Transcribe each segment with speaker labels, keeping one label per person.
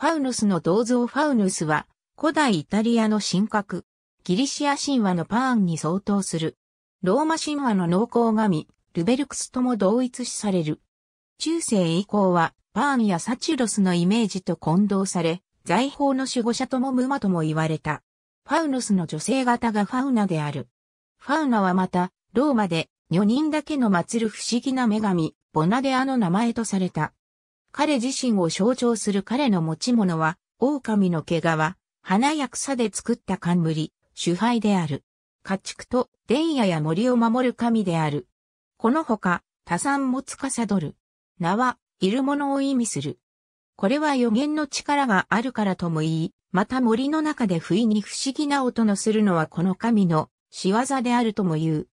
Speaker 1: ファウヌスの銅像ファウヌスは、
Speaker 2: 古代イタリアの神格、ギリシア神話のパーンに相当する。ローマ神話の農耕神、ルベルクスとも同一視される。中世以降は、パーンやサチュロスのイメージと混同され、財宝の守護者ともムマとも言われた。ファウヌスの女性型がファウナである。ファウナはまた、ローマで、女人だけの祀る不思議な女神、ボナデアの名前とされた。彼自身を象徴する彼の持ち物は、狼の毛皮、花や草で作った冠、主杯である。家畜と伝野や森を守る神である。このほか、他産も司る。名は、いるものを意味する。これは予言の力があるからとも言い、また森の中で不意に不思議な音のするのはこの神の仕業であるとも言う。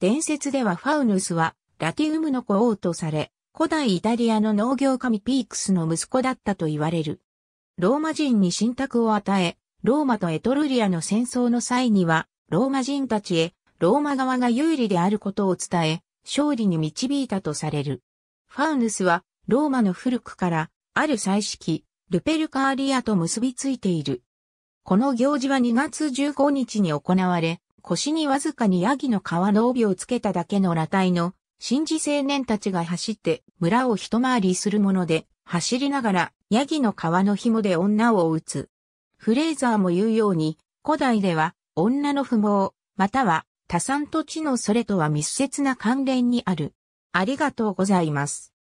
Speaker 2: 伝説ではファウヌスはラティウムの子王とされ、古代イタリアの農業神ピークスの息子だったと言われる。ローマ人に信託を与え、ローマとエトルリアの戦争の際には、ローマ人たちへ、ローマ側が有利であることを伝え、勝利に導いたとされる。ファウヌスは、ローマの古くから、ある彩色、ルペルカーリアと結びついている。この行事は2月15日に行われ、腰にわずかにヤギの皮の帯をつけただけの裸体の新次青年たちが走って村を一回りするもので、走りながらヤギの皮の紐で女を打つ。フレーザーも言うように、古代では女の不毛、または多産と地のそ
Speaker 1: れとは密接な関連にある。ありがとうございます。